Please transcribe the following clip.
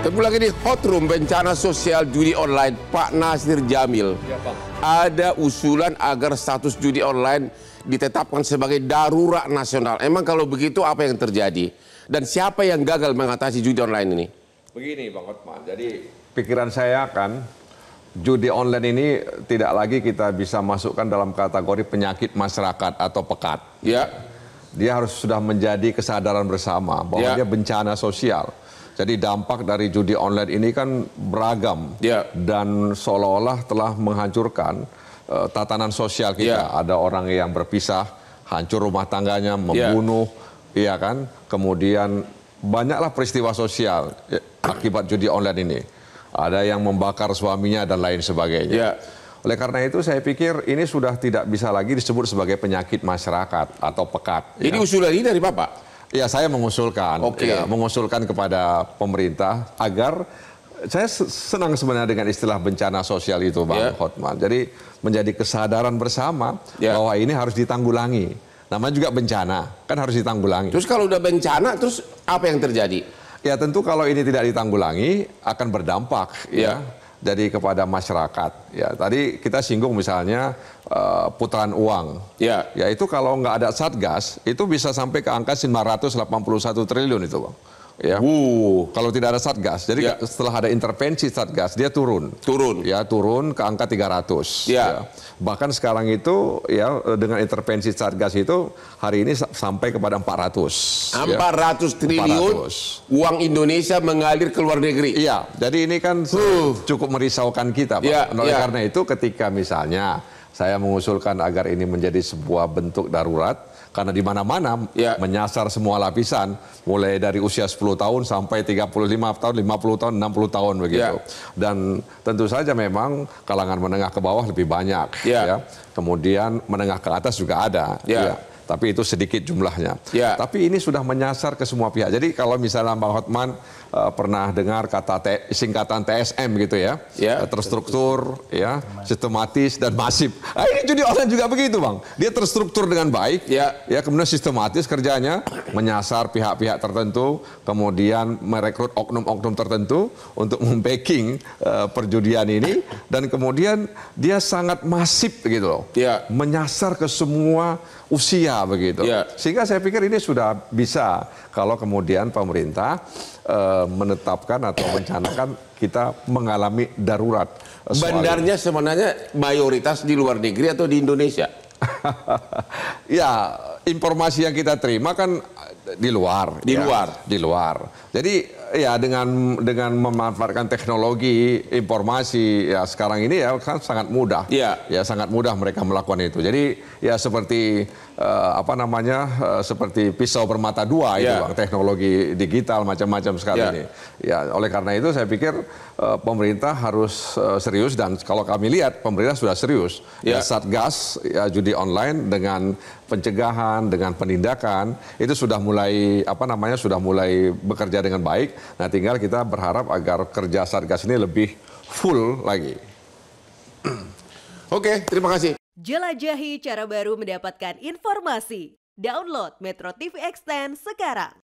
Ketemu lagi di Hot Room Bencana Sosial Judi Online Pak Nasir Jamil. Ya, Pak. Ada usulan agar status judi online ditetapkan sebagai darurat nasional. Emang kalau begitu apa yang terjadi? Dan siapa yang gagal mengatasi judi online ini? Begini Bang Hotman, jadi pikiran saya kan judi online ini tidak lagi kita bisa masukkan dalam kategori penyakit masyarakat atau pekat. Ya. Dia harus sudah menjadi kesadaran bersama bahwa ya. dia bencana sosial jadi dampak dari judi online ini kan beragam ya. dan seolah-olah telah menghancurkan uh, tatanan sosial kita. Ya. Ada orang yang berpisah, hancur rumah tangganya, ya. membunuh, ya ya kan? Kemudian banyaklah peristiwa sosial ya, akibat judi online ini. Ada yang membakar suaminya dan lain sebagainya. Ya. Oleh karena itu saya pikir ini sudah tidak bisa lagi disebut sebagai penyakit masyarakat atau pekat. Ini ya. usulan ini dari Bapak? Ya saya mengusulkan, okay. ya, mengusulkan kepada pemerintah agar saya senang sebenarnya dengan istilah bencana sosial itu Bang yeah. Hotman. Jadi menjadi kesadaran bersama yeah. bahwa ini harus ditanggulangi. Namanya juga bencana, kan harus ditanggulangi. Terus kalau udah bencana, terus apa yang terjadi? Ya tentu kalau ini tidak ditanggulangi akan berdampak. Yeah. Ya, ya dari kepada masyarakat. Ya, tadi kita singgung misalnya uh, putaran uang. Ya. Ya itu kalau nggak ada satgas itu bisa sampai ke angka 981 triliun itu, Bang ya. Uh. Kalau tidak ada satgas. Jadi ya. setelah ada intervensi satgas dia turun. Turun. Ya, turun ke angka 300. Ya. ya. Bahkan sekarang itu ya dengan intervensi satgas itu hari ini sampai kepada 400. 400 ya. triliun 400. uang Indonesia mengalir ke luar negeri. Iya. Jadi ini kan uh. cukup merisaukan kita, Pak. Ya, Oleh ya. karena itu ketika misalnya saya mengusulkan agar ini menjadi sebuah bentuk darurat karena di mana-mana ya. menyasar semua lapisan mulai dari usia 10 tahun sampai 35 tahun, 50 tahun, 60 tahun begitu. Ya. Dan tentu saja memang kalangan menengah ke bawah lebih banyak ya. ya. Kemudian menengah ke atas juga ada. Ya. ya tapi itu sedikit jumlahnya. Ya. Tapi ini sudah menyasar ke semua pihak. Jadi kalau misalnya Bang Hotman uh, pernah dengar kata te, singkatan TSM gitu ya, ya. Uh, terstruktur, ya, sistematis dan masif. Nah, ini judi online juga begitu Bang. Dia terstruktur dengan baik, ya, ya kemudian sistematis kerjanya menyasar pihak-pihak tertentu, kemudian merekrut oknum-oknum tertentu untuk membacking uh, perjudian ini dan kemudian dia sangat masif gitu loh. Ya. Menyasar ke semua usia begitu. Ya. Sehingga saya pikir ini sudah bisa kalau kemudian pemerintah e, menetapkan atau mencanangkan kita mengalami darurat. Eh, Bandarnya ini. sebenarnya mayoritas di luar negeri atau di Indonesia? ya, informasi yang kita terima kan di luar di ya. luar di luar jadi ya dengan dengan memanfaatkan teknologi informasi ya sekarang ini ya kan sangat mudah ya ya sangat mudah mereka melakukan itu jadi ya seperti uh, apa namanya uh, seperti pisau bermata dua ya. itu iya. bang teknologi digital macam-macam sekali ya. ini ya oleh karena itu saya pikir uh, pemerintah harus uh, serius dan kalau kami lihat pemerintah sudah serius ya, ya satgas ya judi online dengan pencegahan dengan penindakan itu sudah mulai mulai apa namanya sudah mulai bekerja dengan baik. Nah, tinggal kita berharap agar kerja Satgas ini lebih full lagi. Oke, terima kasih. Jelajahi cara baru mendapatkan informasi. Download Metro TV Extend sekarang.